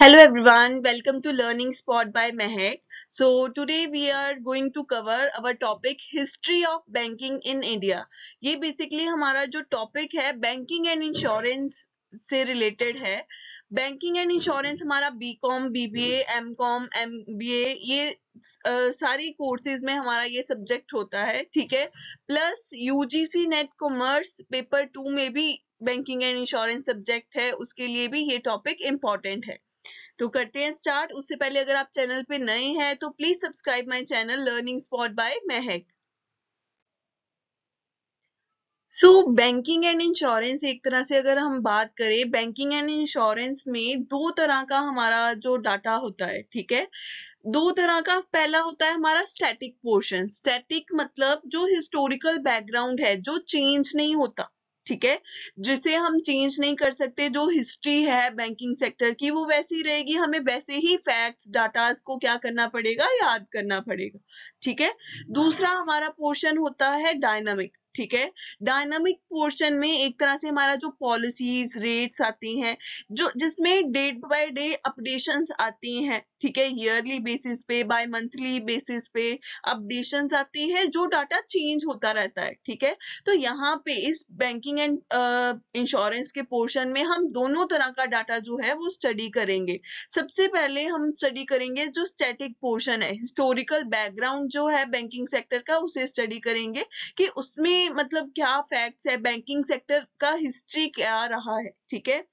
Hello everyone, welcome to Learning Spot by Mehak. So today we are going to cover our topic History of Banking in India. ये basically हमारा जो topic है Banking and Insurance से related है Banking and insurance हमारा BCom, BBA, MCom, MBA M ये uh, सारी courses में हमारा ये subject होता है ठीक है Plus UGC Net Commerce paper two में भी बैंकिंग एंड इंश्योरेंस सब्जेक्ट है उसके लिए भी ये टॉपिक इंपॉर्टेंट है तो करते हैं स्टार्ट उससे पहले अगर आप चैनल पे नए हैं तो please subscribe my channel learning spot by Mahak so banking and insurance एक तरह से अगर हम बात करें बैंकिंग एंड इंश्योरेंस में दो तरह का हमारा जो डाटा होता है ठीक है दो तरह का पहला होता है हमारा स्टैटिक पोर्शन स्टैटिक मतलब जो हिस्टोरिकल बैकग्राउंड है जो चेंज नहीं होता ठीक है जिसे हम चेंज नहीं कर सकते जो हिस्ट्री है बैंकिंग सेक्टर की वो वैसी रहेगी हमें वैसे ही फैक्ट्स डाटा को क्या करना पड़ेगा याद करना पड़ेगा ठीक है दूसरा हमारा पोर्शन होता है डायनामिक ठीक है डायनामिक पोर्शन में एक तरह से हमारा जो पॉलिसीज रेट्स आती हैं जो जिसमें डे बाय डे अपडेशन आती हैं ठीक है ईयरली बेसिस पे बाय मंथली बेसिस पे अपडेशन आती हैं जो डाटा चेंज होता रहता है ठीक है तो यहाँ पे इस बैंकिंग एंड इंश्योरेंस के पोर्शन में हम दोनों तरह का डाटा जो है वो स्टडी करेंगे सबसे पहले हम स्टडी करेंगे जो स्टेटिक पोर्शन है हिस्टोरिकल बैकग्राउंड जो है बैंकिंग सेक्टर का उसे स्टडी करेंगे कि उसमें मतलब क्या फैक्ट्स है बैंकिंग सेक्टर का हिस्ट्री क्या रहा है ठीक है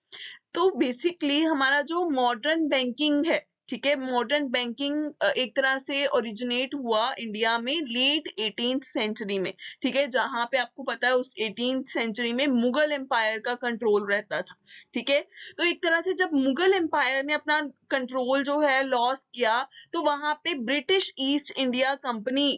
तो बेसिकली हमारा जो मॉडर्न बैंकिंग है ठीक है मॉडर्न बैंकिंग एक तरह से ओरिजिनेट हुआ इंडिया में लेट एटीन सेंचुरी में ठीक है जहां पे आपको पता है उस एटीन सेंचुरी में मुगल एम्पायर का कंट्रोल रहता था ठीक है तो एक तरह से जब मुगल एम्पायर ने अपना कंट्रोल जो है लॉस किया तो वहां पे ब्रिटिश ईस्ट इंडिया कंपनी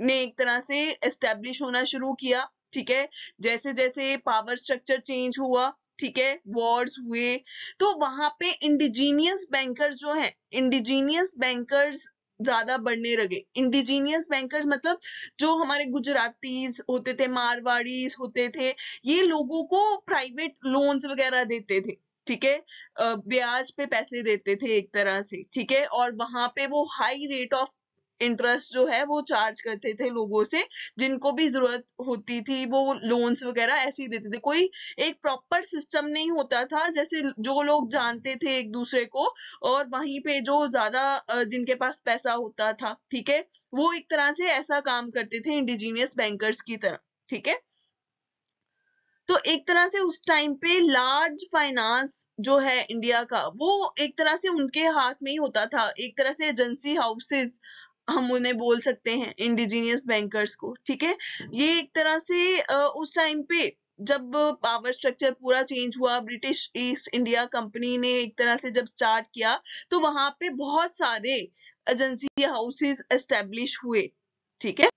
ने एक तरह से एस्टेब्लिश होना शुरू किया ठीक है जैसे जैसे पावर स्ट्रक्चर चेंज हुआ ठीक है वॉर्स हुए तो वहां पे इंडिजीनियस बैंकर्स जो है इंडिजीनियस बैंकर्स ज्यादा बढ़ने लगे इंडिजीनियस बैंकर्स मतलब जो हमारे गुजरातीज होते थे मारवाड़ीज होते थे ये लोगों को प्राइवेट लोन्स वगैरह देते थे ठीक है ब्याज पे पैसे देते थे एक तरह से ठीक है और वहां पे वो हाई रेट ऑफ इंटरेस्ट जो है वो चार्ज करते थे लोगों से जिनको भी जरूरत होती थी वो लोन्स वगैरह ऐसे ही देते थे कोई एक प्रॉपर सिस्टम नहीं होता था जैसे जो लोग जानते थे एक दूसरे को और वहीं पे जो ज्यादा जिनके पास पैसा होता था ठीक है वो एक तरह से ऐसा काम करते थे इंडिजीनियस बैंकर्स की तरह ठीक है तो एक तरह से उस टाइम पे लार्ज फाइनेंस जो है इंडिया का वो एक तरह से उनके हाथ में ही होता था एक तरह से एजेंसी हाउसेस हम उन्हें बोल सकते हैं इंडिजीनियस बैंकर्स को ठीक है ये एक तरह से उस टाइम पे जब पावर स्ट्रक्चर पूरा चेंज हुआ ब्रिटिश ईस्ट इंडिया कंपनी ने एक तरह से जब स्टार्ट किया तो वहां पे बहुत सारे एजेंसी हाउसेस एस्टेब्लिश हुए ठीक है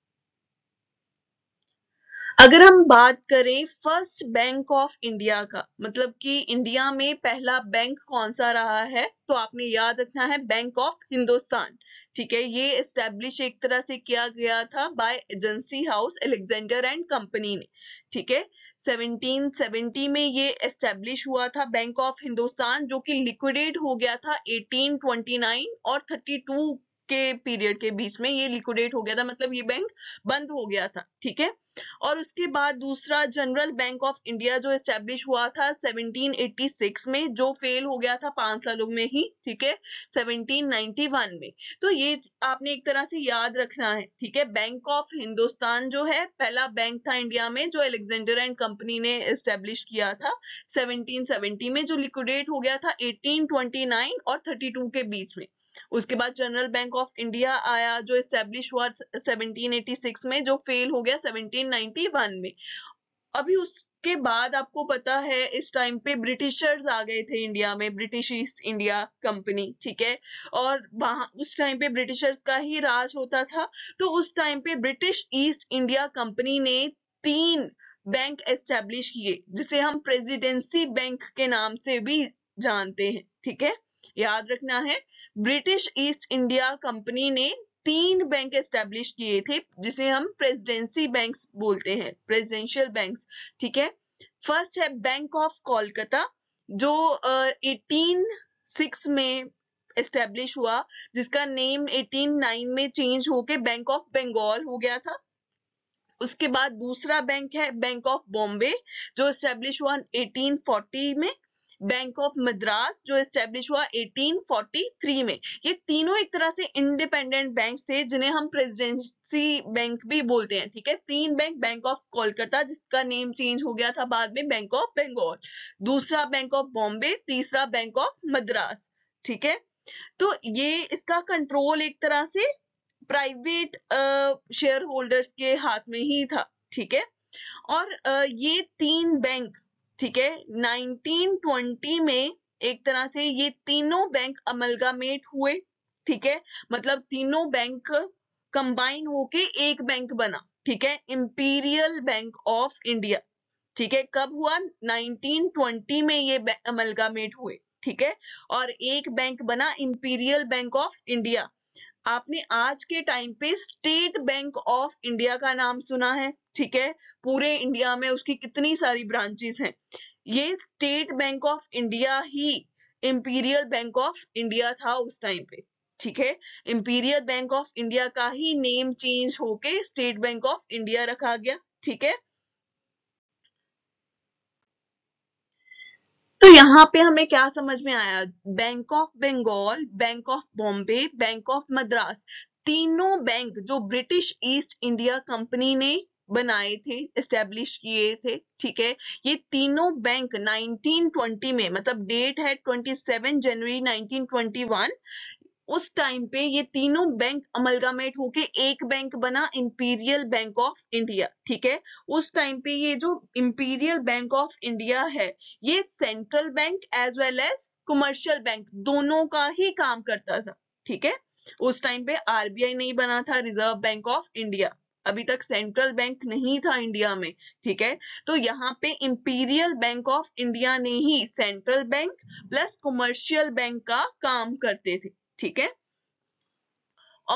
अगर हम बात करें फर्स्ट बैंक ऑफ इंडिया का मतलब कि इंडिया में पहला बैंक कौन सा रहा है तो आपने याद रखना है बैंक ऑफ हिंदुस्तान ठीक है ये एस्टेब्लिश एक तरह से किया गया था by agency house Alexander and company ने ठीक है 1770 में ये एस्टेब्लिश हुआ था बैंक ऑफ हिंदुस्तान जो कि लिक्विडेट हो गया था 1829 और 32 के पीरियड के बीच में ये लिक्विडेट हो गया था मतलब ये बैंक बंद हो गया था ठीक है और उसके बाद दूसरा जनरल बैंक ऑफ इंडिया जो स्टैब्लिश हुआ था 1786 में जो फेल हो गया था पांच सालों में ही ठीक है 1791 में तो ये आपने एक तरह से याद रखना है ठीक है बैंक ऑफ हिंदुस्तान जो है पहला बैंक था इंडिया में जो एलेक्जेंडर एंड कंपनी ने स्टैब्लिश किया था सेवनटीन में जो लिक्विडेट हो गया था एटीन और थर्टी के बीच में उसके बाद जनरल बैंक ऑफ इंडिया आया जो स्टेब्लिश हुआ 1786 में जो फेल हो गया 1791 में अभी उसके बाद आपको पता है इस टाइम पे ब्रिटिशर्स आ गए थे इंडिया में ब्रिटिश ईस्ट इंडिया कंपनी ठीक है और वहां उस टाइम पे ब्रिटिशर्स का ही राज होता था तो उस टाइम पे ब्रिटिश ईस्ट इंडिया कंपनी ने तीन बैंक एस्टेब्लिश किए जिसे हम प्रेसिडेंसी बैंक के नाम से भी जानते हैं ठीक है याद रखना है ब्रिटिश ईस्ट इंडिया कंपनी ने तीन बैंक एस्टेब्लिश किए थे जिसे हम प्रेसिडेंसी बैंक्स बोलते हैं प्रेसिडेंशियल बैंक्स ठीक है फर्स्ट है बैंक ऑफ कोलकाता जो एटीन uh, सिक्स में एस्टेब्लिश हुआ जिसका नेम 189 में चेंज होके बैंक ऑफ बंगाल हो गया था उसके बाद दूसरा बैंक है बैंक ऑफ बॉम्बे जो एस्टेब्लिश हुआ 1840 में बैंक ऑफ मद्रास जो स्टेब्लिश हुआ 1843 में ये तीनों एक तरह से इंडिपेंडेंट बैंक थे जिन्हें हम प्रेसिडेंसी बैंक भी बोलते हैं ठीक है तीन बैंक बैंक ऑफ कोलकाता जिसका नेम चेंज हो गया था बाद में बैंक ऑफ बंगाल दूसरा बैंक ऑफ बॉम्बे तीसरा बैंक ऑफ मद्रास ठीक है तो ये इसका कंट्रोल एक तरह से प्राइवेट शेयर होल्डर्स के हाथ में ही था ठीक है और ये तीन बैंक ठीक है 1920 में एक तरह से ये तीनों बैंक अमलगामेट हुए ठीक है मतलब तीनों बैंक कंबाइन होके एक बैंक बना ठीक है इंपीरियल बैंक ऑफ इंडिया ठीक है कब हुआ 1920 में ये अमलगामेट हुए ठीक है और एक बैंक बना इंपीरियल बैंक ऑफ इंडिया आपने आज के टाइम पे स्टेट बैंक ऑफ इंडिया का नाम सुना है ठीक है पूरे इंडिया में उसकी कितनी सारी ब्रांचेस हैं ये स्टेट बैंक ऑफ इंडिया ही इंपीरियल बैंक ऑफ इंडिया था उस टाइम पे ठीक है इंपीरियल बैंक ऑफ इंडिया का ही नेम चेंज होके स्टेट बैंक ऑफ इंडिया रखा गया ठीक है तो यहाँ पे हमें क्या समझ में आया Bank of Bengal Bank of Bombay Bank of Madras तीनों बैंक जो ब्रिटिश ईस्ट इंडिया कंपनी ने बनाए थे एस्टेब्लिश किए थे ठीक है ये तीनों बैंक 1920 में मतलब डेट है 27 जनवरी 1921 उस टाइम पे ये तीनों बैंक अमलगामेट होके एक बैंक बना इंपीरियल बैंक ऑफ इंडिया ठीक है उस टाइम पे ये जो इंपीरियल बैंक ऑफ इंडिया है ये central bank as well as commercial bank दोनों का ही काम करता था ठीक है उस टाइम पे आरबीआई नहीं बना था रिजर्व बैंक ऑफ इंडिया अभी तक सेंट्रल बैंक नहीं था इंडिया में ठीक है तो यहाँ पे इंपीरियल बैंक ऑफ इंडिया ने ही central bank plus commercial bank का काम करते थे ठीक है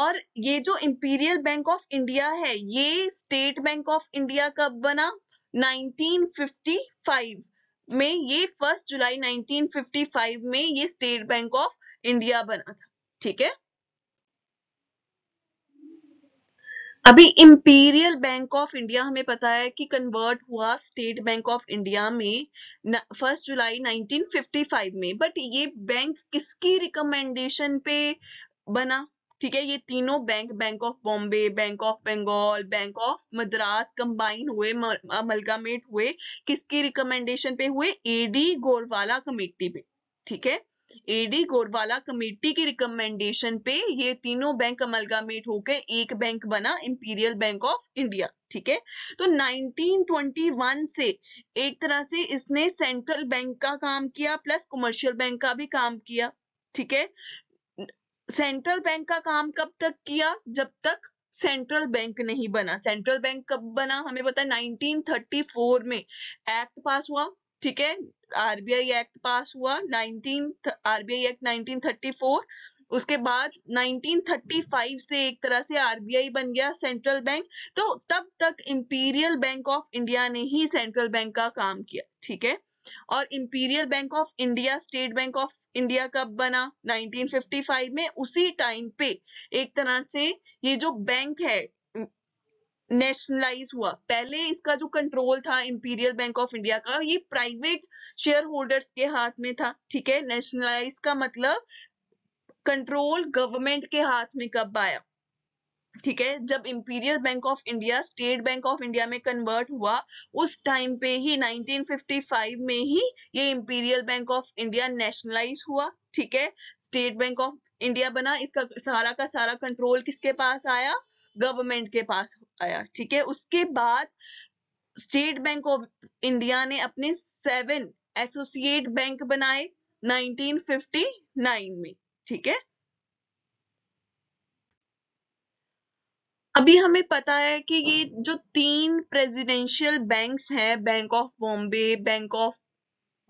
और ये जो इंपीरियल बैंक ऑफ इंडिया है ये स्टेट बैंक ऑफ इंडिया कब बना 1955 में ये फर्स्ट जुलाई 1955 में ये स्टेट बैंक ऑफ इंडिया बना था ठीक है अभी इंपीरियल बैंक ऑफ इंडिया हमें पता है कि कन्वर्ट हुआ स्टेट बैंक ऑफ इंडिया में फर्स्ट जुलाई 1955 में बट ये बैंक किसकी रिकमेंडेशन पे बना ठीक है ये तीनों bank bank of Bombay Bank of Bengal Bank of Madras combine हुए अमलगामेट हुए किसकी रिकमेंडेशन पे हुए एडी गोरवाला कमेटी पे ठीक है एडी गोरवाला कमेटी की रिकमेंडेशन पे ये तीनों बैंक अमलगामेट होकर एक बैंक बना इंपीरियल बैंक ऑफ इंडिया ठीक है तो 1921 से एक तरह से इसने सेंट्रल बैंक का काम किया प्लस कमर्शियल बैंक का भी काम किया ठीक है सेंट्रल बैंक का काम कब तक किया जब तक सेंट्रल बैंक नहीं बना सेंट्रल बैंक कब बना हमें पता 1934 में एक्ट पास हुआ ठीक है आरबीआई एक्ट पास हुआ 19 आरबीआई एक्ट 1934 उसके बाद 1935 से एक तरह से आरबीआई बन गया सेंट्रल बैंक तो तब तक इंपीरियल बैंक ऑफ इंडिया ने ही सेंट्रल बैंक का काम किया ठीक है और Imperial bank of India State bank of India कब बना 1955 में उसी टाइम पे एक तरह से ये जो बैंक है नेशनलाइज हुआ पहले इसका जो कंट्रोल था इंपीरियल बैंक ऑफ इंडिया का ये प्राइवेट शेयर होल्डर्स के हाथ में था ठीक है नेशनलाइज का मतलब कंट्रोल गवर्नमेंट के हाथ में कब आया ठीक है जब Imperial bank of India State bank of India में कन्वर्ट हुआ उस टाइम पे ही 1955 में ही ये Imperial bank of India nationalise हुआ ठीक है स्टेट बैंक ऑफ इंडिया बना इसका सारा का सारा कंट्रोल किसके पास आया गवर्नमेंट के पास आया ठीक है उसके बाद स्टेट बैंक ऑफ इंडिया ने अपने सेवन एसोसिएट बैंक बनाए 1959 में ठीक है अभी हमें पता है कि ये जो तीन प्रेसिडेंशियल बैंक्स हैं Bank of Bombay Bank of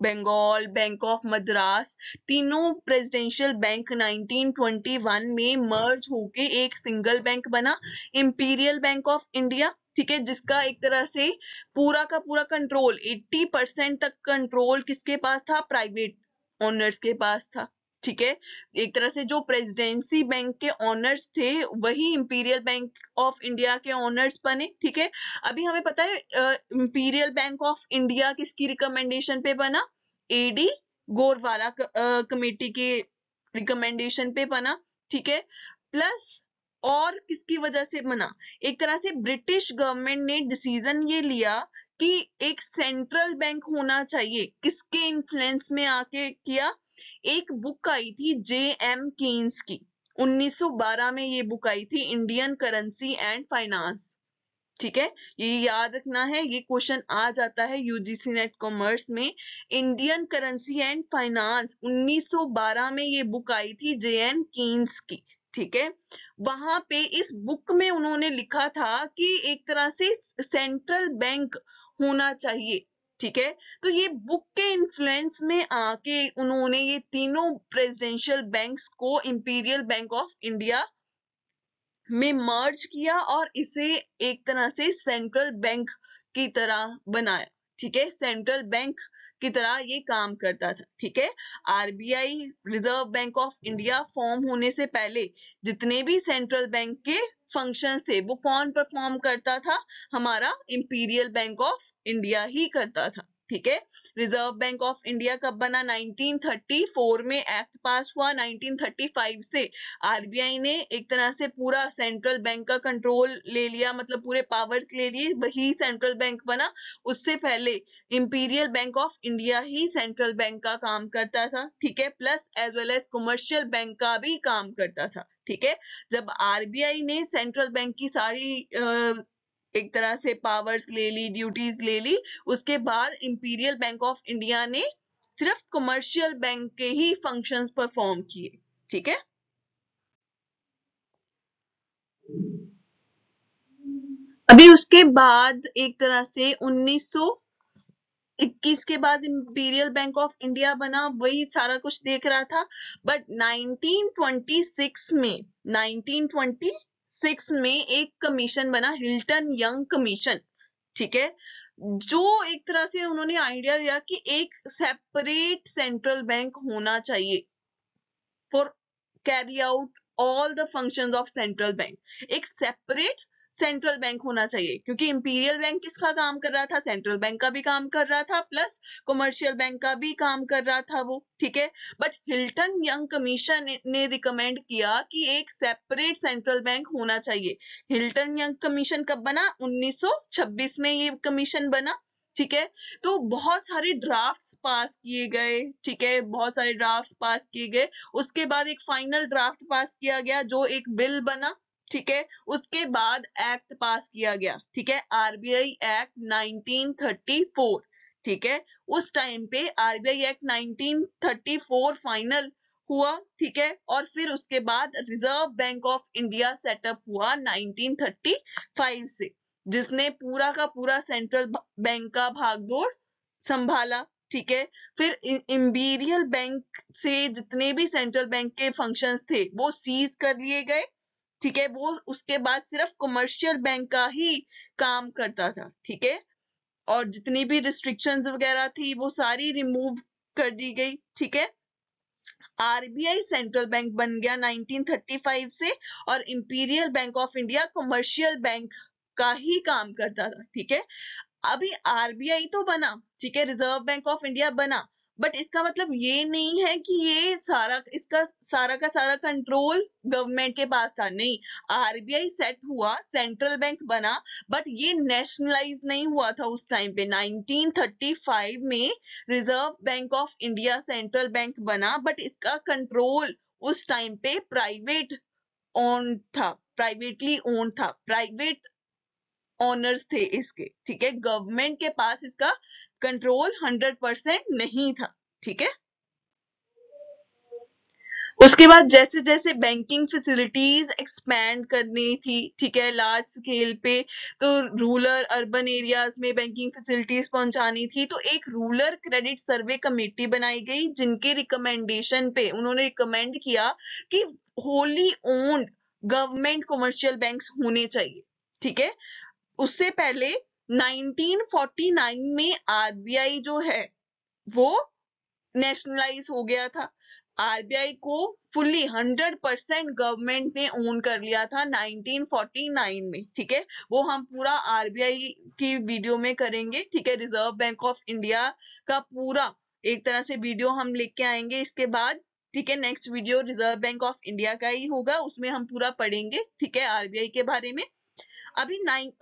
Bengal Bank of Madras तीनों प्रेसिडेंशियल बैंक 1921 में मर्ज होके एक सिंगल बैंक बना इंपीरियल बैंक ऑफ इंडिया ठीक है जिसका एक तरह से पूरा का पूरा कंट्रोल 80 परसेंट तक कंट्रोल किसके पास था प्राइवेट ओनर्स के पास था ठीक है एक तरह से जो प्रेसिडेंसी बैंक के ऑनर्स थे वही इंपीरियल बैंक ऑफ इंडिया के ऑनर्स बने ठीक है अभी हमें पता है इंपीरियल बैंक ऑफ इंडिया किसकी रिकमेंडेशन पे बना एडी गोरवाला कमेटी के रिकमेंडेशन पे बना ठीक है प्लस और किसकी वजह से बना एक तरह से ब्रिटिश गवर्नमेंट ने डिसीजन ये लिया कि एक सेंट्रल बैंक होना चाहिए किसके इन्फ्लुएंस में आके किया एक बुक आई थी जे एम केन्स की 1912 में ये बुक आई थी इंडियन करेंसी एंड फाइनेंस ठीक है ये याद रखना है ये क्वेश्चन आ जाता है यूजीसी नेट कॉमर्स में इंडियन करेंसी एंड फाइनेंस 1912 में ये बुक आई थी जे एन कीन्स की ठीक है वहां पे इस बुक में उन्होंने लिखा था कि एक तरह से सेंट्रल बैंक होना चाहिए ठीक है तो ये बुक के इन्फ्लुएंस में आके उन्होंने ये तीनों प्रेसिडेंशियल बैंक्स को इंपीरियल बैंक ऑफ इंडिया में मर्ज किया और इसे एक तरह से सेंट्रल बैंक की तरह बनाया ठीक है सेंट्रल बैंक की तरह ये काम करता था ठीक है RBI Reserve Bank of India form होने से पहले जितने भी सेंट्रल बैंक के फंक्शन थे वो कौन परफॉर्म करता था हमारा इंपीरियल बैंक ऑफ इंडिया ही करता था ठीक है रिजर्व बैंक ऑफ इंडिया कब बना 1934 में एक्ट पास हुआ 1935 से आरबीआई ने एक तरह से पूरा सेंट्रल बैंक का कंट्रोल ले लिया मतलब पूरे पावर्स ले लिए वही सेंट्रल बैंक बना उससे पहले इंपीरियल बैंक ऑफ इंडिया ही सेंट्रल बैंक का काम करता था ठीक है plus as well as commercial bank का भी काम करता था ठीक है जब आरबीआई ने सेंट्रल बैंक की सारी एक तरह से पावर्स ले ली ड्यूटीज ले ली उसके बाद इंपीरियल बैंक ऑफ इंडिया ने सिर्फ कमर्शियल बैंक के ही फंक्शंस परफॉर्म किए ठीक है अभी उसके बाद एक तरह से 1921 के बाद इंपीरियल बैंक ऑफ इंडिया बना वही सारा कुछ देख रहा था बट 1926 में 1920 1906 में एक कमीशन बना हिल्टन यंग कमीशन ठीक है जो एक तरह से उन्होंने आइडिया दिया कि एक सेपरेट सेंट्रल बैंक होना चाहिए for carry out all the function of central bank एक सेपरेट सेंट्रल बैंक होना चाहिए क्योंकि इंपीरियल बैंक किसका काम कर रहा था सेंट्रल बैंक का भी काम कर रहा था प्लस कॉमर्शियल बैंक का भी काम कर रहा था वो ठीक है बट हिल्टन यंग कमीशन ने रिकमेंड किया कि एक सेपरेट सेंट्रल बैंक होना चाहिए हिल्टन यंग कमीशन कब बना 1926 में ये कमीशन बना ठीक है तो बहुत सारे ड्राफ्ट्स पास किए गए ठीक है बहुत सारे ड्राफ्ट्स पास किए गए उसके बाद एक फाइनल ड्राफ्ट पास किया गया जो एक बिल बना ठीक है उसके बाद एक्ट पास किया गया ठीक है आरबीआई एक्ट 1934 ठीक है उस टाइम पे आरबीआई एक्ट 1934 फाइनल हुआ ठीक है और फिर उसके बाद Reserve Bank of India setup हुआ 1935 से जिसने पूरा का पूरा सेंट्रल बैंक का भागदौड़ संभाला ठीक है फिर इंपीरियल बैंक से जितने भी सेंट्रल बैंक के फंक्शंस थे वो सीज कर लिए गए ठीक है वो उसके बाद सिर्फ कमर्शियल बैंक का ही काम करता था ठीक है और जितनी भी रिस्ट्रिक्शंस वगैरह थी वो सारी रिमूव कर दी गई ठीक है आरबीआई सेंट्रल बैंक बन गया 1935 से और Imperial bank of India commercial bank का ही काम करता था ठीक है अभी आरबीआई तो बना ठीक है रिजर्व बैंक ऑफ इंडिया बना बट इसका मतलब ये नहीं है कि ये सारा इसका सारा का सारा कंट्रोल गवर्नमेंट के पास था नहीं आरबीआई सेट हुआ सेंट्रल बैंक बना बट ये नेशनलाइज नहीं हुआ था उस टाइम पे 1935 में Reserve Bank of India central bank बना बट इसका कंट्रोल उस टाइम पे प्राइवेट ओन था प्राइवेटली ओन था प्राइवेट ऑनर्स थे इसके ठीक है गवर्नमेंट के पास इसका कंट्रोल 100 परसेंट नहीं था ठीक है उसके बाद जैसे जैसे बैंकिंग फैसिलिटीज एक्सपैंड करनी थी ठीक है लार्ज स्केल पे तो रूलर अर्बन एरियाज में बैंकिंग फैसिलिटीज पहुंचानी थी तो एक रूलर क्रेडिट सर्वे कमेटी बनाई गई जिनके रिकमेंडेशन पे उन्होंने रिकमेंड किया कि wholly owned government commercial banks होने चाहिए ठीक है उससे पहले 1949 में आरबीआई जो है वो नेशनलाइज हो गया था आरबीआई को फुल्ली 100 परसेंट गवर्नमेंट ने ओन कर लिया था 1949 में ठीक है वो हम पूरा आरबीआई की वीडियो में करेंगे ठीक है रिजर्व बैंक ऑफ इंडिया का पूरा एक तरह से वीडियो हम लेके आएंगे इसके बाद ठीक है next video Reserve Bank of India का ही होगा उसमें हम पूरा पढ़ेंगे ठीक है आरबीआई के बारे में अभी नाइन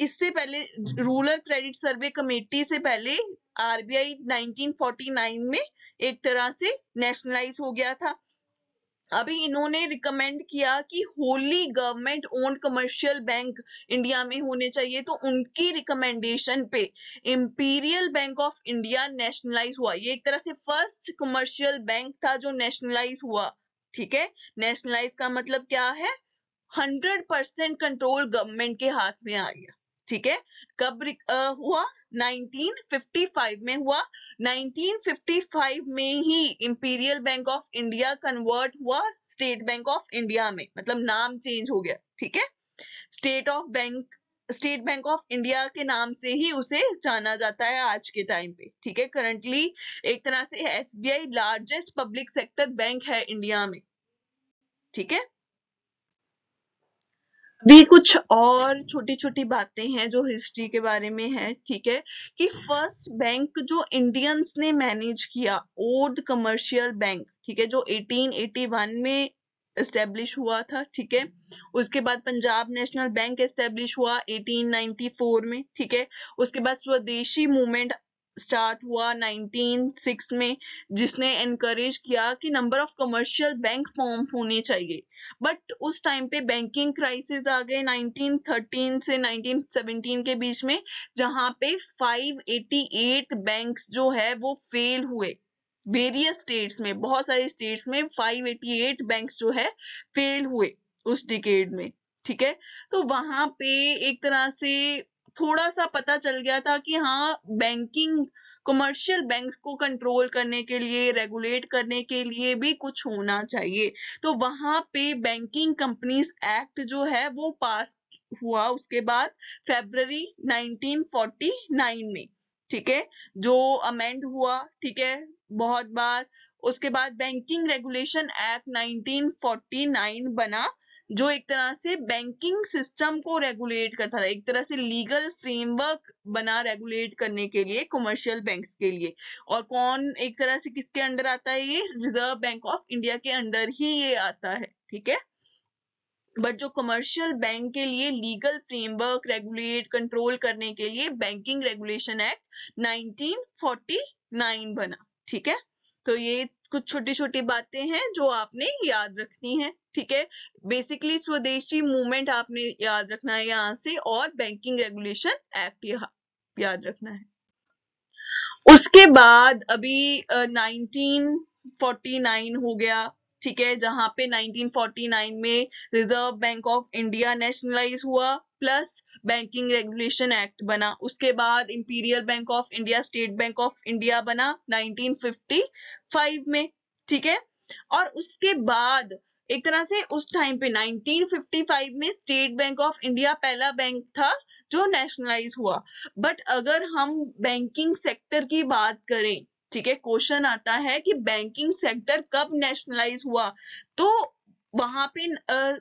इससे पहले रूरल क्रेडिट सर्वे कमेटी से पहले आरबीआई 1949 में एक तरह से नेशनलाइज हो गया था अभी इन्होंने रिकमेंड किया कि wholly government own commercial bank India में होने चाहिए तो उनकी रिकमेंडेशन पे Imperial bank of India nationalise हुआ ये एक तरह से फर्स्ट कमर्शियल बैंक था जो नेशनलाइज हुआ ठीक है नेशनलाइज का मतलब क्या है हंड्रेड परसेंट कंट्रोल गवर्नमेंट के हाथ में आ गया ठीक है कब हुआ 1955 में हुआ 1955 में ही Imperial bank of India convert हुआ स्टेट बैंक ऑफ इंडिया में मतलब नाम चेंज हो गया ठीक है state of bank state bank of India के नाम से ही उसे जाना जाता है आज के टाइम पे ठीक है करंटली एक तरह से SBI largest public sector bank है इंडिया में ठीक है भी कुछ और छोटी छोटी बातें हैं जो हिस्ट्री के बारे में है ठीक है कि फर्स्ट बैंक जो इंडियंस ने मैनेज किया ओल्ड कमर्शियल बैंक ठीक है जो 1881 में एस्टेब्लिश हुआ था ठीक है उसके बाद पंजाब नेशनल बैंक एस्टेब्लिश हुआ 1894 में ठीक है उसके बाद स्वदेशी मूवमेंट स्टार्ट हुआ 196 में जिसने एनकरेज किया कि number of commercial bank form होने चाहिए बट उस टाइम पे बैंकिंग क्राइसिस आ गए 1913 से 1917 के बीच में जहां पे 588 बैंक्स जो है वो फेल हुए वेरियस स्टेट्स में बहुत सारे स्टेट्स में 588 बैंक्स जो है फेल हुए उस डिकेड में ठीक है तो वहां पे एक तरह से थोड़ा सा पता चल गया था कि हाँ बैंकिंग कमर्शियल बैंक्स को कंट्रोल करने के लिए रेगुलेट करने के लिए भी कुछ होना चाहिए तो वहां पे बैंकिंग कंपनीज एक्ट जो है वो पास हुआ उसके बाद फेबररी 1949 में ठीक है जो अमेंड हुआ ठीक है बहुत बार उसके बाद बैंकिंग रेगुलेशन एक्ट 1949 बना जो एक तरह से बैंकिंग सिस्टम को रेगुलेट करता था एक तरह से लीगल फ्रेमवर्क बना रेगुलेट करने के लिए कमर्शियल बैंक्स के लिए और कौन एक तरह से किसके अंडर आता है ये रिजर्व बैंक ऑफ इंडिया के अंडर ही ये आता है ठीक है बट जो कमर्शियल बैंक के लिए लीगल फ्रेमवर्क रेगुलेट कंट्रोल करने के लिए बैंकिंग रेगुलेशन एक्ट 1949 बना ठीक है तो ये कुछ छोटी छोटी बातें हैं जो आपने याद रखनी है ठीक है बेसिकली स्वदेशी मूवमेंट आपने याद रखना है यहाँ से और बैंकिंग रेगुलेशन एक्ट यहाँ याद रखना है उसके बाद अभी नाइनटीन फोर्टी नाइन हो गया ठीक है जहां पे 1949 में Reserve Bank of India nationalise हुआ प्लस बैंकिंग रेगुलेशन एक्ट बना उसके बाद Imperial bank of India State bank of India बना 1955 में ठीक है और उसके बाद एक तरह से उस टाइम पे 1955 में स्टेट बैंक ऑफ इंडिया पहला बैंक था जो नेशनलाइज हुआ बट अगर हम बैंकिंग सेक्टर की बात करें ठीक है क्वेश्चन आता है कि बैंकिंग सेक्टर कब नेशनलाइज हुआ तो वहां पे आ,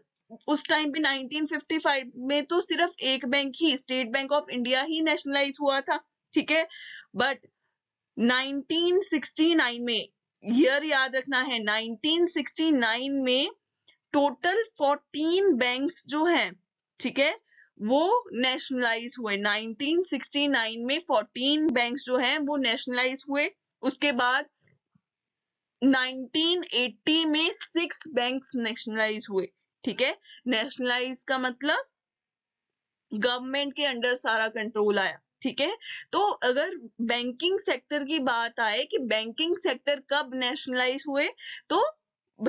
उस टाइम पे 1955 में तो सिर्फ एक बैंक ही स्टेट बैंक ऑफ इंडिया ही नेशनलाइज हुआ था ठीक है बट 1969 में ईयर याद रखना है 1969 में टोटल 14 बैंक्स जो हैं ठीक है वो नेशनलाइज हुए 1969 में 14 बैंक्स जो हैं वो नेशनलाइज हुए उसके बाद 1980 में सिक्स बैंक्स नेशनलाइज हुए ठीक है नेशनलाइज का मतलब गवर्नमेंट के अंडर सारा कंट्रोल आया ठीक है तो अगर बैंकिंग सेक्टर की बात आए कि बैंकिंग सेक्टर कब नेशनलाइज हुए तो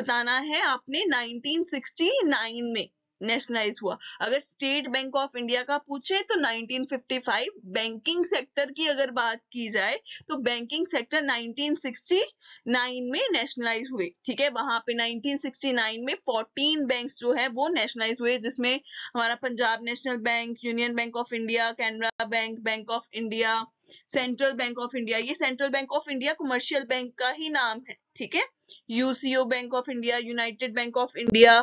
बताना है आपने 1969 में नेशनलाइज हुआ अगर स्टेट बैंक ऑफ इंडिया का पूछे तो 1955 बैंकिंग सेक्टर की अगर बात की जाए तो बैंकिंग सेक्टर 1969 में नेशनलाइज हुए ठीक है वहां पे 1969 में 14 बैंक्स जो है वो नेशनलाइज हुए जिसमें हमारा Punjab national bank union bank of India Canara bank bank of India central bank of India ये central bank of India commercial bank का ही नाम है ठीक है UCO bank of India united bank of India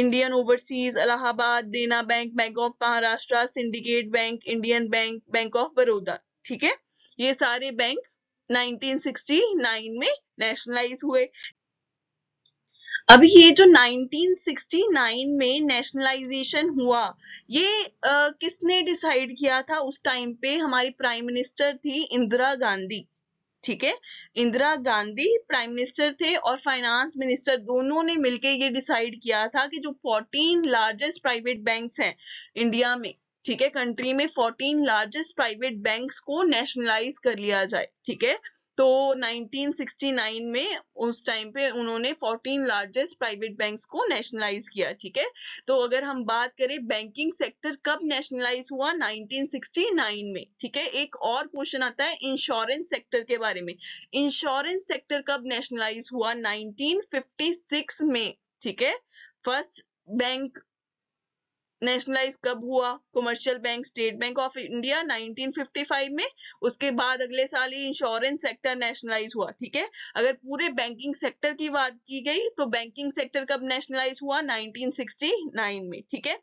Indian overseas Allahabad Dena bank bank of Maharashtra syndicate bank Indian bank bank of Baroda ठीक है ये सारे बैंक 1969 में नेशनलाइज हुए अभी ये जो 1969 में नेशनलाइजेशन हुआ ये आ, किसने डिसाइड किया था उस टाइम पे हमारी प्राइम मिनिस्टर थी इंदिरा गांधी ठीक है इंदिरा गांधी प्राइम मिनिस्टर थे और फाइनेंस मिनिस्टर दोनों ने मिलकर ये डिसाइड किया था कि जो 14 लार्जेस्ट प्राइवेट बैंक्स हैं इंडिया में ठीक है कंट्री में 14 लार्जेस्ट प्राइवेट बैंक्स को नेशनलाइज कर लिया जाए ठीक है तो 1969 में उस टाइम पे उन्होंने 14 लार्जेस्ट प्राइवेट बैंक्स को नेशनलाइज किया ठीक है तो अगर हम बात करें बैंकिंग सेक्टर कब नेशनलाइज हुआ 1969 में ठीक है एक और क्वेश्चन आता है इंश्योरेंस सेक्टर के बारे में इंश्योरेंस सेक्टर कब नेशनलाइज हुआ 1956 में ठीक है फर्स्ट बैंक नेशनलाइज कब हुआ commercial bank state bank of India 1955 में उसके बाद अगले साल ही इंश्योरेंस सेक्टर नेशनलाइज हुआ ठीक है अगर पूरे बैंकिंग सेक्टर की बात की गई तो बैंकिंग सेक्टर कब नेशनलाइज हुआ 1969 में ठीक है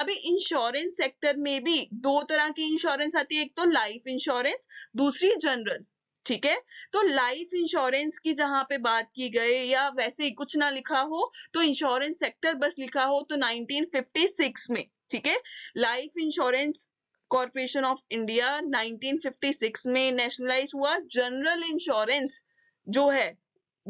अभी इंश्योरेंस सेक्टर में भी दो तरह की इंश्योरेंस आती है एक तो लाइफ इंश्योरेंस दूसरी जनरल ठीक है तो लाइफ इंश्योरेंस की जहां पे बात की गई या वैसे ही कुछ ना लिखा हो तो इंश्योरेंस सेक्टर बस लिखा हो तो 1956 में ठीक है life insurance corporation of India 1956 में नेशनलाइज हुआ जनरल इंश्योरेंस जो है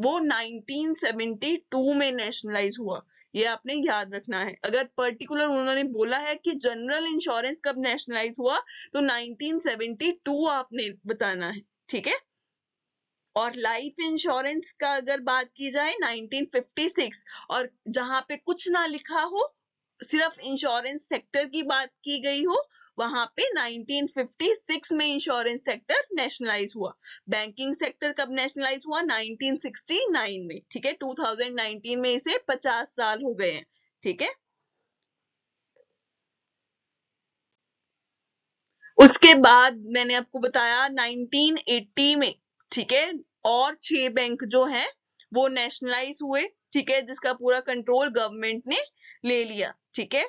वो 1972 में नेशनलाइज हुआ ये आपने याद रखना है अगर पर्टिकुलर उन्होंने बोला है कि जनरल इंश्योरेंस कब नेशनलाइज हुआ तो 1972 आपने बताना है ठीक है और लाइफ इंश्योरेंस का अगर बात की जाए 1956 और जहां पे कुछ ना लिखा हो सिर्फ इंश्योरेंस सेक्टर की बात की गई हो वहां पे 1956 में इंश्योरेंस सेक्टर नेशनलाइज हुआ बैंकिंग सेक्टर कब नेशनलाइज हुआ 1969 में ठीक है 2019 में इसे 50 साल हो गए हैं ठीक है उसके बाद मैंने आपको बताया 1980 में ठीक है और छह बैंक जो है वो नेशनलाइज हुए ठीक है जिसका पूरा कंट्रोल गवर्नमेंट ने ले लिया ठीक है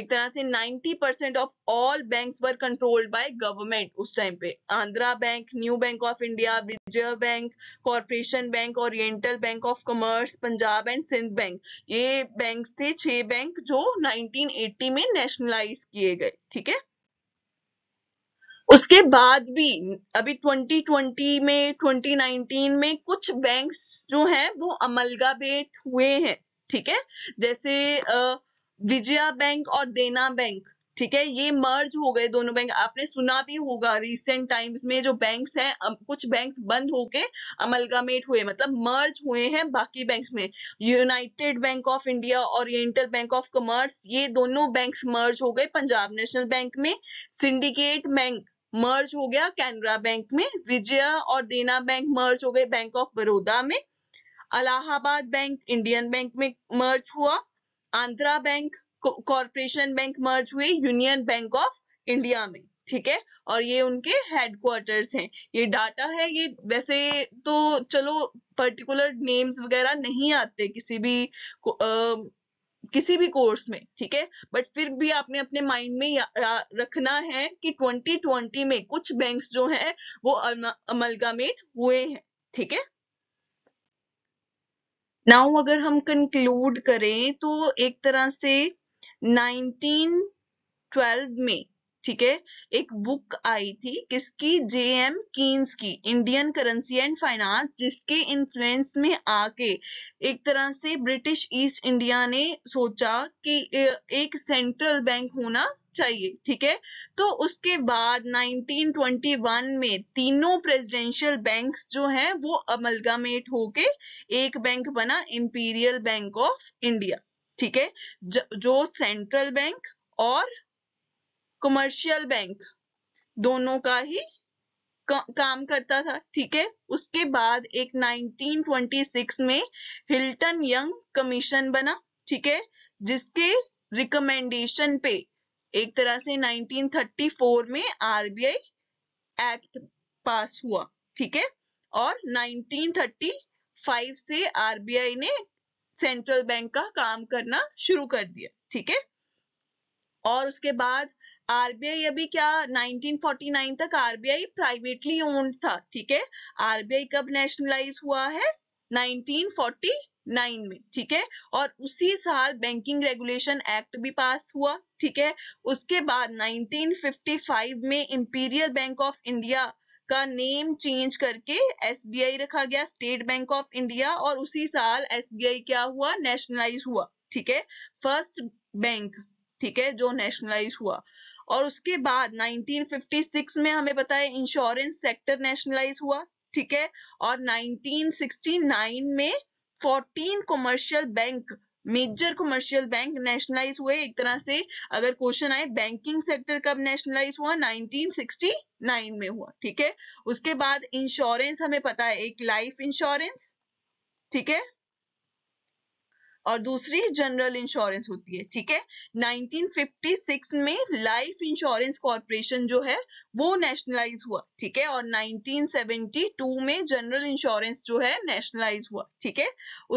एक तरह से 90 percent of all banks were controlled by government उस टाइम पे Andhra bank new bank of India Vijaya bank corporation bank oriental bank of commerce Punjab and Sind bank ये बैंक्स थे छह बैंक जो 1980 में नेशनलाइज किए गए ठीक है उसके बाद भी अभी 2020 में 2019 में कुछ बैंक्स जो हैं वो अमलगाबेट हुए हैं ठीक है जैसे विजया बैंक और देना बैंक ठीक है ये मर्ज हो गए दोनों बैंक आपने सुना भी होगा रिसेंट टाइम्स में जो बैंक्स हैं कुछ बैंक्स बंद होके अमलगामेट हुए मतलब मर्ज हुए हैं बाकी बैंक्स में united bank of India oriental bank of commerce ये दोनों बैंक्स मर्ज हो गए पंजाब नेशनल बैंक में सिंडिकेट बैंक मर्ज हो गया कैनरा बैंक में विजया और देना बैंक मर्ज हो गए बैंक ऑफ बड़ौदा में अलाहाबाद बैंक इंडियन बैंक में मर्ज हुआ Andhra bank corporation bank merge हुए यूनियन बैंक ऑफ इंडिया में ठीक है और ये उनके हेडक्वार्टर्स हैं ये डाटा है ये वैसे तो चलो पर्टिकुलर नेम्स वगैरह नहीं आते किसी भी आ, किसी भी कोर्स में ठीक है बट फिर भी आपने अपने माइंड में रखना है कि 2020 में कुछ बैंक्स जो है वो अमलगामेट हुए हैं ठीक है नाउ अगर हम कंक्लूड करें तो एक तरह से 1912 में ठीक है एक बुक आई थी किसकी जे एम कीन्स की इंडियन करेंसी एंड फाइनेंस जिसके इन्फ्लुएंस में आके एक तरह से ब्रिटिश ईस्ट इंडिया ने सोचा कि एक सेंट्रल बैंक होना चाहिए ठीक है तो उसके बाद 1921 में तीनों प्रेसिडेंशियल बैंक्स जो हैं वो अमलगामेट होके एक बैंक बना इंपीरियल बैंक ऑफ इंडिया ठीक है जो सेंट्रल बैंक और कमर्शियल बैंक दोनों का ही का, काम करता था ठीक है उसके बाद एक 1926 में हिल्टन यंग कमीशन बना ठीक है जिसके रिकमेंडेशन पे एक तरह से 1934 में आरबीआई एक्ट पास हुआ ठीक है और 1935 से आरबीआई ने सेंट्रल बैंक का काम करना शुरू कर दिया ठीक है और उसके बाद आरबीआई अभी क्या 1949 तक आरबीआई प्राइवेटली ओन्ड था ठीक है आरबीआई कब नेशनलाइज हुआ है 1949 में ठीक है और उसी साल बैंकिंग रेगुलेशन एक्ट भी पास हुआ ठीक है उसके बाद 1955 में इंपीरियल बैंक ऑफ इंडिया का नेम चेंज करके एसबीआई रखा गया स्टेट बैंक ऑफ इंडिया और उसी साल एस क्या हुआ नेशनलाइज हुआ ठीक है फर्स्ट बैंक ठीक है जो नेशनलाइज हुआ और उसके बाद 1956 में हमें पता है इंश्योरेंस सेक्टर नेशनलाइज हुआ ठीक है और 1969 में 14 commercial bank major commercial bank nationalise हुए एक तरह से अगर क्वेश्चन आए बैंकिंग सेक्टर कब नेशनलाइज हुआ 1969 में हुआ ठीक है उसके बाद इंश्योरेंस हमें पता है एक लाइफ इंश्योरेंस ठीक है और दूसरी जनरल इंश्योरेंस होती है ठीक है 1956 में लाइफ इंश्योरेंस कॉर्पोरेशन जो है वो नेशनलाइज हुआ ठीक है और 1972 में जनरल इंश्योरेंस जो है नेशनलाइज हुआ ठीक है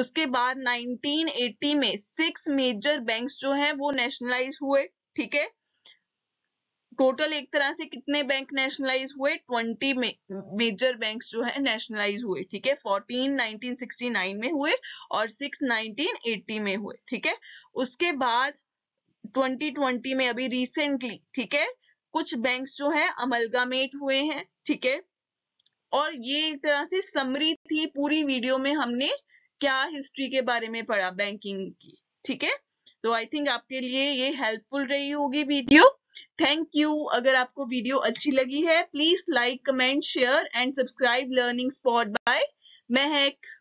उसके बाद 1980 में सिक्स मेजर बैंक्स जो है वो नेशनलाइज हुए ठीक है टोटल एक तरह से कितने बैंक नेशनलाइज हुए ट्वेंटी मेजर बैंक जो है नेशनलाइज हुए ठीक है फोर्टीन 1969 में हुए और सिक्स 1980 में हुए ठीक है उसके बाद 2020 में अभी रिसेंटली ठीक है कुछ बैंक्स जो है अमलगामेट हुए हैं ठीक है और ये एक तरह से समरी थी पूरी वीडियो में हमने क्या हिस्ट्री के बारे में पढ़ा बैंकिंग की ठीक है तो आई थिंक आपके लिए ये हेल्पफुल रही होगी वीडियो थैंक यू अगर आपको वीडियो अच्छी लगी है please like comment share and subscribe learning spot by महक